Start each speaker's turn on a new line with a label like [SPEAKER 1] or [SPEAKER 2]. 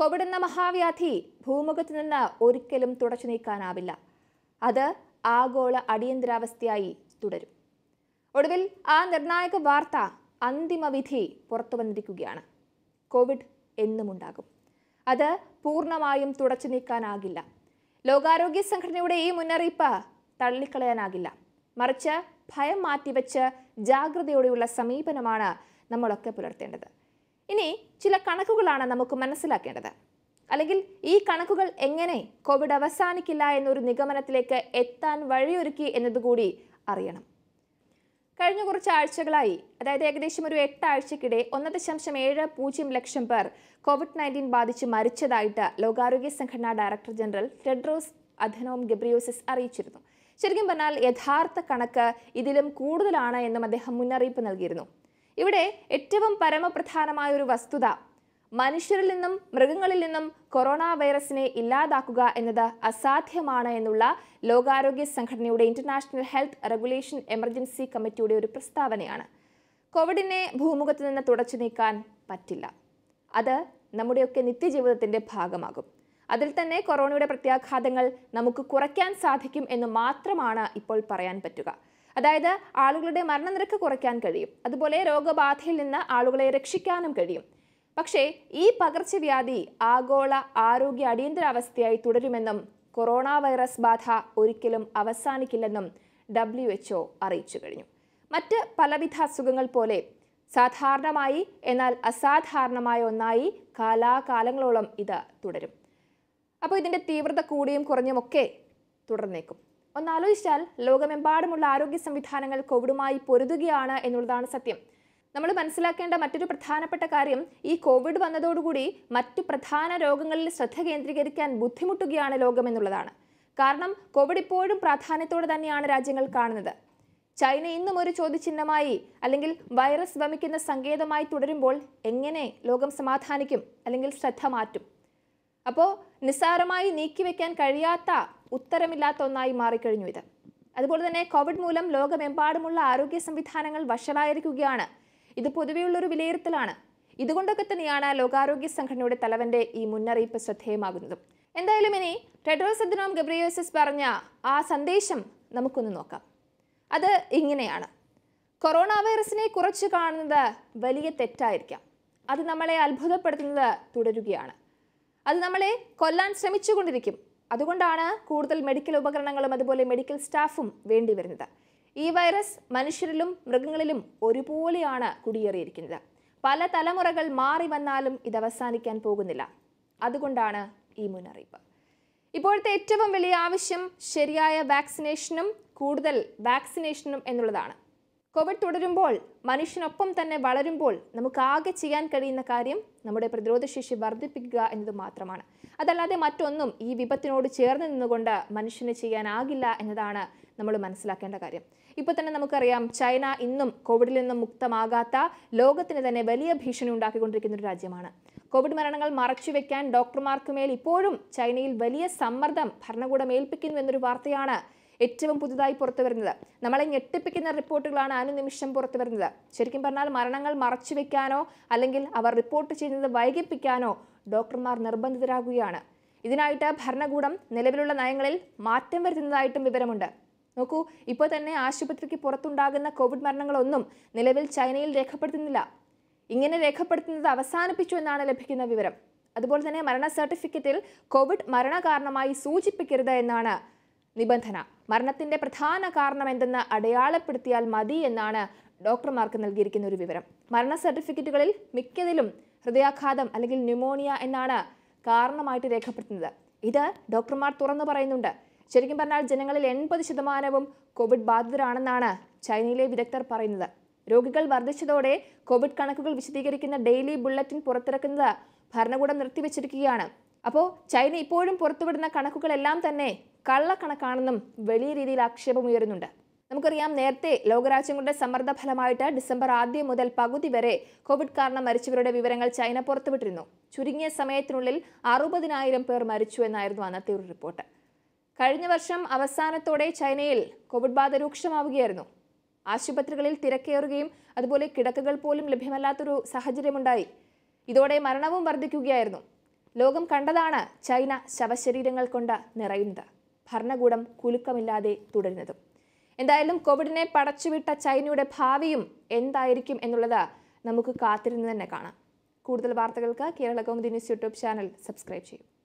[SPEAKER 1] Covid എന്ന മഹാവ്യാധി ഭൂമുഖത്ത് നിന്ന് ഒരിക്കലും തുടച്ചു നീക്കാനാവില്ല അത് ആഗോള അടിയന്തരാവസ്ഥയായി തുടരും ഒടുവിൽ ആ നിർണായക വാർത്ത അന്തിമവിധി പുറത്തു വന്നിരിക്കുകയാണ് കോവിഡ് എന്നുമുണ്ടാകും അത് പൂർണ്ണമായും തുടച്ചു നീക്കാനാകില്ല ലോകാരോഗ്യ സംഘടനയുടെ ഈ മുന്നറിയിപ്പ് തള്ളിക്കളയാനാകില്ല മറിച്ച് ഭയം മാറ്റിവെച്ച് ജാഗ്രതയോടെയുള്ള സമീപനമാണ് നമ്മളൊക്കെ പുലർത്തേണ്ടത് ഇനി ചില കണക്കുകളാണ് നമുക്ക് മനസ്സിലാക്കേണ്ടത് അല്ലെങ്കിൽ ഈ കണക്കുകൾ എങ്ങനെ കോവിഡ് അവസാനിക്കില്ല എന്നൊരു നിഗമനത്തിലേക്ക് എത്താൻ വഴിയൊരുക്കി എന്നതുകൂടി അറിയണം കഴിഞ്ഞ കുറച്ച് ആഴ്ചകളായി അതായത് ഏകദേശം ഒരു എട്ടാഴ്ചക്കിടെ ഒന്ന് ദശാംശം ഏഴ് പൂജ്യം ലക്ഷം പേർ കോവിഡ് നയൻറ്റീൻ ബാധിച്ച് മരിച്ചതായിട്ട് ലോകാരോഗ്യ സംഘടന director general Tedros Adhanom Ghebreyesus അറിയിച്ചിരുന്നു ശരിക്കും പറഞ്ഞാൽ യഥാർത്ഥ കണക്ക് ഇതിലും കൂടുതലാണ് എന്നും അദ്ദേഹം മുന്നറിയിപ്പ് നൽകിയിരുന്നു ഇവിടെ ഏറ്റവും പരമപ്രധാനമായ ഒരു വസ്തുത മനുഷ്യരിൽ നിന്നും മൃഗങ്ങളിൽ നിന്നും കൊറോണ വൈറസിനെ ഇല്ലാതാക്കുക എന്നത് അസാധ്യമാണ് എന്നുള്ള ലോകാരോഗ്യ സംഘടനയുടെ ഇന്റർനാഷണൽ ഹെൽത്ത് റെഗുലേഷൻ എമർജൻസി കമ്മിറ്റിയുടെ ഒരു പ്രസ്താവനയാണ് കോവിഡിനെ ഭൂമുഖത്ത് നിന്ന് തുടച്ചു നീക്കാൻ പറ്റില്ല അത് നമ്മുടെയൊക്കെ നിത്യജീവിതത്തിൻ്റെ ഭാഗമാകും അതിൽ തന്നെ കൊറോണയുടെ പ്രത്യാഘാതങ്ങൾ നമുക്ക് കുറയ്ക്കാൻ സാധിക്കും എന്ന് മാത്രമാണ് ഇപ്പോൾ പറയാൻ പറ്റുക അതായത് ആളുകളുടെ മരണനിരക്ക് കുറയ്ക്കാൻ കഴിയും അതുപോലെ രോഗബാധയിൽ നിന്ന് ആളുകളെ രക്ഷിക്കാനും കഴിയും പക്ഷേ ഈ പകർച്ചവ്യാധി ആഗോള ആരോഗ്യ അടിയന്തരാവസ്ഥയായി തുടരുമെന്നും കൊറോണ വൈറസ് ബാധ ഒരിക്കലും അവസാനിക്കില്ലെന്നും ഡബ്ല്യു എച്ച്ഒ അറിയിച്ചു കഴിഞ്ഞു മറ്റ് പലവിധ അസുഖങ്ങൾ പോലെ സാധാരണമായി എന്നാൽ അസാധാരണമായ ഒന്നായി കാലാകാലങ്ങളോളം ഇത് തുടരും അപ്പോൾ ഇതിൻ്റെ തീവ്രത കൂടിയും കുറഞ്ഞുമൊക്കെ തുടർന്നേക്കും ഒന്നാലോചിച്ചാൽ ലോകമെമ്പാടുമുള്ള ആരോഗ്യ സംവിധാനങ്ങൾ കോവിഡുമായി പൊരുതുകയാണ് എന്നുള്ളതാണ് സത്യം നമ്മൾ മനസ്സിലാക്കേണ്ട മറ്റൊരു പ്രധാനപ്പെട്ട കാര്യം ഈ കോവിഡ് വന്നതോടുകൂടി മറ്റു പ്രധാന രോഗങ്ങളിൽ ശ്രദ്ധ കേന്ദ്രീകരിക്കാൻ ബുദ്ധിമുട്ടുകയാണ് ലോകം എന്നുള്ളതാണ് കാരണം കോവിഡ് ഇപ്പോഴും പ്രാധാന്യത്തോടെ തന്നെയാണ് രാജ്യങ്ങൾ കാണുന്നത് ചൈന ഇന്നും ഒരു ചോദ്യചിഹ്നമായി അല്ലെങ്കിൽ വൈറസ് വമിക്കുന്ന സങ്കേതമായി തുടരുമ്പോൾ എങ്ങനെ ലോകം സമാധാനിക്കും അല്ലെങ്കിൽ ശ്രദ്ധ മാറ്റും അപ്പോൾ നിസ്സാരമായി നീക്കിവെക്കാൻ കഴിയാത്ത ഉത്തരമില്ലാത്ത ഒന്നായി മാറിക്കഴിഞ്ഞു ഇത് അതുപോലെ തന്നെ കോവിഡ് മൂലം ലോകമെമ്പാടുമുള്ള ആരോഗ്യ സംവിധാനങ്ങൾ വഷളായിരിക്കുകയാണ് ഇത് പൊതുവെയുള്ളൊരു വിലയിരുത്തലാണ് ഇതുകൊണ്ടൊക്കെ തന്നെയാണ് ലോകാരോഗ്യ സംഘടനയുടെ തലവന്റെ ഈ മുന്നറിയിപ്പ് ശ്രദ്ധേയമാകുന്നത് എന്തായാലും ഇനി ടെഡ്രോസ് അദ്നോം ഗബ്രിയോസസ് പറഞ്ഞ ആ സന്ദേശം നമുക്കൊന്ന് നോക്കാം അത് ഇങ്ങനെയാണ് കൊറോണ വൈറസിനെ കുറച്ച് കാണുന്നത് വലിയ തെറ്റായിരിക്കാം അത് നമ്മളെ അത്ഭുതപ്പെടുത്തുന്നത് തുടരുകയാണ് അത് നമ്മളെ കൊല്ലാൻ ശ്രമിച്ചുകൊണ്ടിരിക്കും അതുകൊണ്ടാണ് കൂടുതൽ മെഡിക്കൽ ഉപകരണങ്ങളും അതുപോലെ മെഡിക്കൽ സ്റ്റാഫും വേണ്ടി വരുന്നത് ഈ വൈറസ് മനുഷ്യരിലും മൃഗങ്ങളിലും ഒരുപോലെയാണ് കുടിയേറിയിരിക്കുന്നത് പല തലമുറകൾ മാറി വന്നാലും ഇത് അവസാനിക്കാൻ പോകുന്നില്ല അതുകൊണ്ടാണ് ഈ മുന്നറിയിപ്പ് ഇപ്പോഴത്തെ ഏറ്റവും വലിയ ആവശ്യം ശരിയായ വാക്സിനേഷനും കൂടുതൽ വാക്സിനേഷനും എന്നുള്ളതാണ് കോവിഡ് തുടരുമ്പോൾ മനുഷ്യനൊപ്പം തന്നെ വളരുമ്പോൾ നമുക്ക് ആകെ ചെയ്യാൻ കഴിയുന്ന കാര്യം നമ്മുടെ പ്രതിരോധശേഷി വർദ്ധിപ്പിക്കുക എന്നത് മാത്രമാണ് അതല്ലാതെ മറ്റൊന്നും ഈ വിപത്തിനോട് ചേർന്ന് നിന്നുകൊണ്ട് മനുഷ്യന് ചെയ്യാനാകില്ല എന്നതാണ് നമ്മൾ മനസ്സിലാക്കേണ്ട കാര്യം ഇപ്പോൾ തന്നെ നമുക്കറിയാം ചൈന ഇന്നും കോവിഡിൽ നിന്നും മുക്തമാകാത്ത ലോകത്തിന് തന്നെ വലിയ ഭീഷണി ഉണ്ടാക്കിക്കൊണ്ടിരിക്കുന്ന ഒരു രാജ്യമാണ് കോവിഡ് മരണങ്ങൾ മറച്ചുവെക്കാൻ ഡോക്ടർമാർക്ക് മേൽ ഇപ്പോഴും ചൈനയിൽ വലിയ സമ്മർദ്ദം ഭരണകൂടം ഏൽപ്പിക്കുന്നു എന്നൊരു വാർത്തയാണ് ഏറ്റവും പുതുതായി പുറത്തു വരുന്നത് നമ്മളെ ഞെട്ടിപ്പിക്കുന്ന റിപ്പോർട്ടുകളാണ് അനുനിമിഷം പുറത്തു വരുന്നത് ശരിക്കും പറഞ്ഞാൽ മരണങ്ങൾ മറച്ചുവെക്കാനോ അല്ലെങ്കിൽ അവർ റിപ്പോർട്ട് ചെയ്യുന്നത് വൈകിപ്പിക്കാനോ ഡോക്ടർമാർ നിർബന്ധിതരാകുകയാണ് ഇതിനായിട്ട് ഭരണകൂടം നിലവിലുള്ള നയങ്ങളിൽ മാറ്റം വരുത്തുന്നതായിട്ടും വിവരമുണ്ട് നോക്കൂ ഇപ്പോൾ തന്നെ ആശുപത്രിക്ക് പുറത്തുണ്ടാകുന്ന കോവിഡ് മരണങ്ങളൊന്നും നിലവിൽ ചൈനയിൽ രേഖപ്പെടുത്തുന്നില്ല ഇങ്ങനെ രേഖപ്പെടുത്തുന്നത് അവസാനിപ്പിച്ചു എന്നാണ് ലഭിക്കുന്ന വിവരം അതുപോലെ തന്നെ മരണ സർട്ടിഫിക്കറ്റിൽ കോവിഡ് മരണകാരണമായി സൂചിപ്പിക്കരുത് എന്നാണ് നിബന്ധന മരണത്തിന്റെ പ്രധാന കാരണം എന്തെന്ന് അടയാളപ്പെടുത്തിയാൽ മതി എന്നാണ് ഡോക്ടർമാർക്ക് നൽകിയിരിക്കുന്ന ഒരു വിവരം മരണ സർട്ടിഫിക്കറ്റുകളിൽ മിക്കതിലും ഹൃദയാഘാതം അല്ലെങ്കിൽ ന്യൂമോണിയ എന്നാണ് കാരണമായിട്ട് രേഖപ്പെടുത്തുന്നത് ഇത് ഡോക്ടർമാർ തുറന്നു പറയുന്നുണ്ട് ശരിക്കും പറഞ്ഞാൽ ജനങ്ങളിൽ എൺപത് ശതമാനവും കോവിഡ് ബാധിതരാണെന്നാണ് ചൈനയിലെ വിദഗ്ധർ പറയുന്നത് രോഗികൾ വർദ്ധിച്ചതോടെ കോവിഡ് കണക്കുകൾ വിശദീകരിക്കുന്ന ഡെയിലി ബുള്ളറ്റിൻ പുറത്തിറക്കുന്നത് ഭരണകൂടം നിർത്തിവെച്ചിരിക്കുകയാണ് അപ്പോൾ ചൈന ഇപ്പോഴും പുറത്തുവിടുന്ന കണക്കുകളെല്ലാം തന്നെ കള്ളക്കണക്കാണെന്നും വലിയ രീതിയിൽ ആക്ഷേപമുയരുന്നുണ്ട് നമുക്കറിയാം നേരത്തെ ലോകരാജ്യങ്ങളുടെ സമ്മർദ്ദ ഫലമായിട്ട് ഡിസംബർ ആദ്യം മുതൽ പകുതി വരെ കോവിഡ് കാരണം മരിച്ചവരുടെ വിവരങ്ങൾ ചൈന പുറത്തുവിട്ടിരുന്നു ചുരുങ്ങിയ സമയത്തിനുള്ളിൽ അറുപതിനായിരം പേർ മരിച്ചു എന്നായിരുന്നു അന്നത്തെ ഒരു റിപ്പോർട്ട് കഴിഞ്ഞ വർഷം അവസാനത്തോടെ ചൈനയിൽ കോവിഡ് ബാധ രൂക്ഷമാവുകയായിരുന്നു ആശുപത്രികളിൽ തിരക്കേറുകയും അതുപോലെ കിടക്കകൾ പോലും ലഭ്യമല്ലാത്തൊരു സാഹചര്യമുണ്ടായി ഇതോടെ മരണവും വർദ്ധിക്കുകയായിരുന്നു ലോകം കണ്ടതാണ് ചൈന ശവശരീരങ്ങൾ കൊണ്ട് നിറയുന്നത് ഭരണകൂടം കുലുക്കമില്ലാതെ തുടരുന്നതും എന്തായാലും കോവിഡിനെ പടച്ചുവിട്ട ചൈനയുടെ ഭാവിയും എന്തായിരിക്കും എന്നുള്ളത് നമുക്ക് കാത്തിരുന്ന് തന്നെ കാണാം കൂടുതൽ വാർത്തകൾക്ക് Kerala Kaumudi news YouTube channel subscribe ചെയ്യും